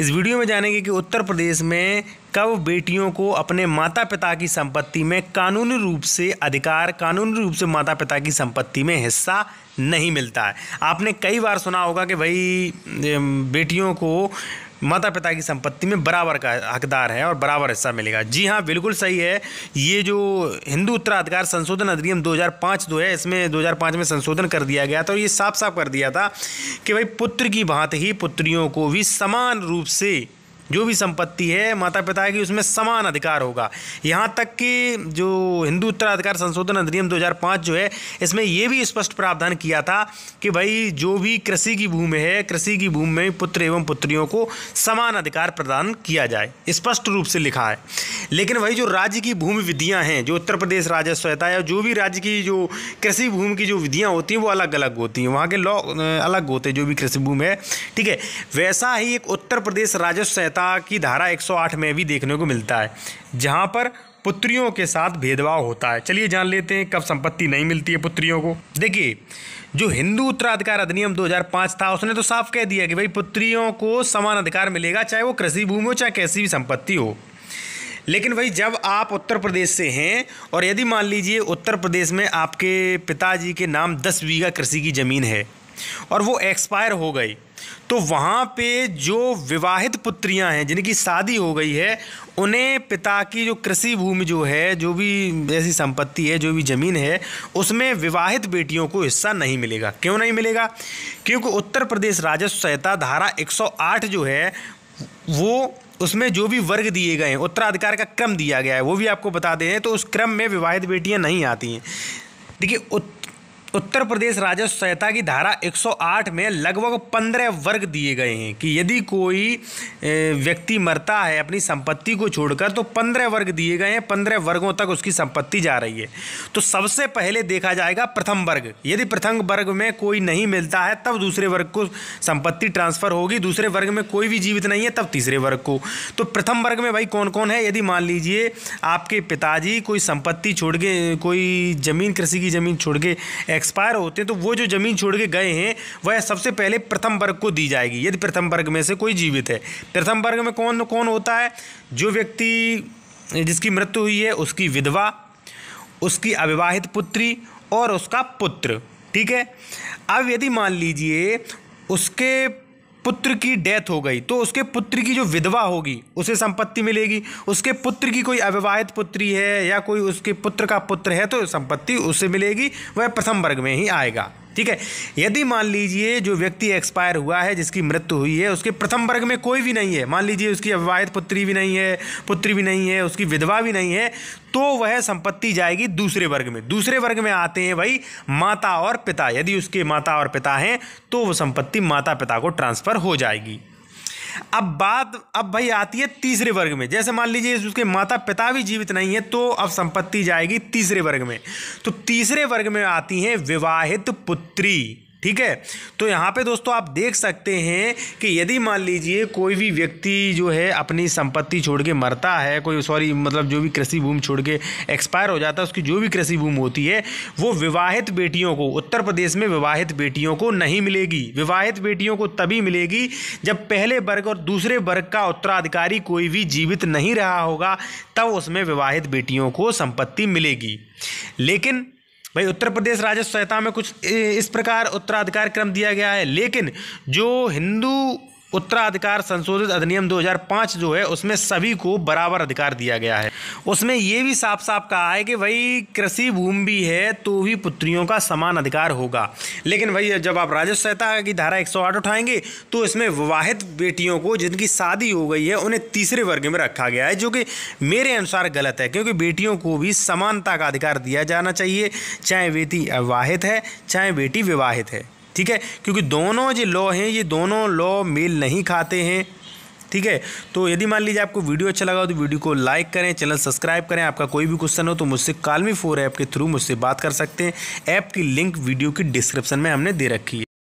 इस वीडियो में जानेंगे कि उत्तर प्रदेश में कब बेटियों को अपने माता पिता की संपत्ति में कानूनी रूप से अधिकार कानूनी रूप से माता पिता की संपत्ति में हिस्सा नहीं मिलता है आपने कई बार सुना होगा कि भाई बेटियों को माता पिता की संपत्ति में बराबर का हकदार है और बराबर हिस्सा मिलेगा जी हाँ बिल्कुल सही है ये जो हिंदू उत्तराधिकार संशोधन अधिनियम 2005 जो है इसमें 2005 में संशोधन कर दिया गया था और ये साफ साफ कर दिया था कि भाई पुत्र की बात ही पुत्रियों को भी समान रूप से जो भी संपत्ति है माता पिता की उसमें समान अधिकार होगा यहाँ तक कि जो हिंदू उत्तराधिकार संशोधन अधिनियम 2005 जो है इसमें यह भी स्पष्ट प्रावधान किया था कि भाई जो भी कृषि की भूमि है कृषि की भूमि में पुत्र एवं पुत्रियों को समान अधिकार प्रदान किया जाए स्पष्ट रूप से लिखा है लेकिन वही जो राज्य की भूमि विधियाँ हैं जो उत्तर प्रदेश राजस्व या जो भी राज्य की जो कृषि भूमि की जो विधियाँ होती हैं वो अलग अलग होती हैं वहाँ के लॉ अलग होते हैं जो भी कृषि भूमि है ठीक है वैसा ही एक उत्तर प्रदेश राजस्व सभ्यता की धारा 108 में भी देखने को मिलता है जहाँ पर पुत्रियों के साथ भेदभाव होता है चलिए जान लेते हैं कब संपत्ति नहीं मिलती है पुत्रियों को देखिए जो हिंदू उत्तराधिकार अधिनियम 2005 था उसने तो साफ कह दिया कि भाई पुत्रियों को समान अधिकार मिलेगा चाहे वो कृषि भूमि हो चाहे कैसी भी संपत्ति हो लेकिन भाई जब आप उत्तर प्रदेश से हैं और यदि मान लीजिए उत्तर प्रदेश में आपके पिताजी के नाम दस बीघा कृषि की ज़मीन है और वो एक्सपायर हो गई तो वहाँ पे जो विवाहित पुत्रियाँ हैं जिनकी शादी हो गई है उन्हें पिता की जो कृषि भूमि जो है जो भी ऐसी संपत्ति है जो भी ज़मीन है उसमें विवाहित बेटियों को हिस्सा नहीं मिलेगा क्यों नहीं मिलेगा क्योंकि उत्तर प्रदेश राजस्व संहिता धारा 108 जो है वो उसमें जो भी वर्ग दिए गए हैं उत्तराधिकार का क्रम दिया गया है वो भी आपको बता दें तो उस क्रम में विवाहित बेटियाँ नहीं आती हैं देखिए उत्तर प्रदेश राजस्व सहायता की धारा 108 में लगभग 15 वर्ग दिए गए हैं कि यदि कोई व्यक्ति मरता है अपनी संपत्ति को छोड़कर तो 15 वर्ग दिए गए हैं 15 वर्गों तक उसकी संपत्ति जा रही है तो सबसे पहले देखा जाएगा प्रथम वर्ग यदि प्रथम वर्ग में कोई नहीं मिलता है तब दूसरे वर्ग को संपत्ति ट्रांसफ़र होगी दूसरे वर्ग में कोई भी जीवित नहीं है तब तीसरे वर्ग को तो प्रथम वर्ग में भाई कौन कौन है यदि मान लीजिए आपके पिताजी कोई संपत्ति छोड़ के कोई ज़मीन कृषि की ज़मीन छोड़ के एक्सपायर होते हैं तो वो जो ज़मीन छोड़ के गए हैं वह सबसे पहले प्रथम वर्ग को दी जाएगी यदि प्रथम वर्ग में से कोई जीवित है प्रथम वर्ग में कौन कौन होता है जो व्यक्ति जिसकी मृत्यु हुई है उसकी विधवा उसकी अविवाहित पुत्री और उसका पुत्र ठीक है अब यदि मान लीजिए उसके पुत्र की डेथ हो गई तो उसके पुत्र की जो विधवा होगी उसे संपत्ति मिलेगी उसके पुत्र की कोई अविवाहित पुत्री है या कोई उसके पुत्र का पुत्र है तो संपत्ति उसे मिलेगी वह प्रथम वर्ग में ही आएगा ठीक है यदि मान लीजिए जो व्यक्ति एक्सपायर हुआ है जिसकी मृत्यु हुई है उसके प्रथम वर्ग में कोई भी नहीं है मान लीजिए उसकी अविवाहित पुत्री भी नहीं है पुत्री भी नहीं है उसकी विधवा भी नहीं है तो वह संपत्ति जाएगी दूसरे वर्ग में दूसरे वर्ग में आते हैं भाई माता और पिता यदि उसके माता और पिता हैं तो वह संपत्ति माता पिता को ट्रांसफ़र हो जाएगी अब बात अब भाई आती है तीसरे वर्ग में जैसे मान लीजिए उसके माता पिता भी जीवित नहीं है तो अब संपत्ति जाएगी तीसरे वर्ग में तो तीसरे वर्ग में आती हैं विवाहित पुत्री ठीक है तो यहाँ पे दोस्तों आप देख सकते हैं कि यदि मान लीजिए कोई भी व्यक्ति जो है अपनी संपत्ति छोड़ के मरता है कोई सॉरी मतलब जो भी कृषि भूमि छोड़ के एक्सपायर हो जाता है उसकी जो भी कृषि भूमि होती है वो विवाहित बेटियों को उत्तर प्रदेश में विवाहित बेटियों को नहीं मिलेगी विवाहित बेटियों को तभी मिलेगी जब पहले वर्ग और दूसरे वर्ग का उत्तराधिकारी कोई भी जीवित नहीं रहा होगा तब उसमें विवाहित बेटियों को संपत्ति मिलेगी लेकिन भाई उत्तर प्रदेश राजस्व संहिता में कुछ इस प्रकार उत्तराधिकार क्रम दिया गया है लेकिन जो हिंदू उत्तराधिकार संशोधित अधिनियम 2005 जो है उसमें सभी को बराबर अधिकार दिया गया है उसमें ये भी साफ साफ कहा है कि भाई कृषि भूमि भी है तो भी पुत्रियों का समान अधिकार होगा लेकिन भाई जब आप राजस्व की धारा 108 उठाएंगे तो इसमें विवाहित बेटियों को जिनकी शादी हो गई है उन्हें तीसरे वर्ग में रखा गया है जो कि मेरे अनुसार गलत है क्योंकि बेटियों को भी समानता का अधिकार दिया जाना चाहिए चाहे बेटी अविवाहित है चाहे बेटी विवाहित है ठीक है क्योंकि दोनों जो लॉ हैं ये दोनों लॉ मेल नहीं खाते हैं ठीक है तो यदि मान लीजिए आपको वीडियो अच्छा लगा हो तो वीडियो को लाइक करें चैनल सब्सक्राइब करें आपका कोई भी क्वेश्चन हो तो मुझसे कालमी फोर ऐप के थ्रू मुझसे बात कर सकते हैं ऐप की लिंक वीडियो की डिस्क्रिप्शन में हमने दे रखी है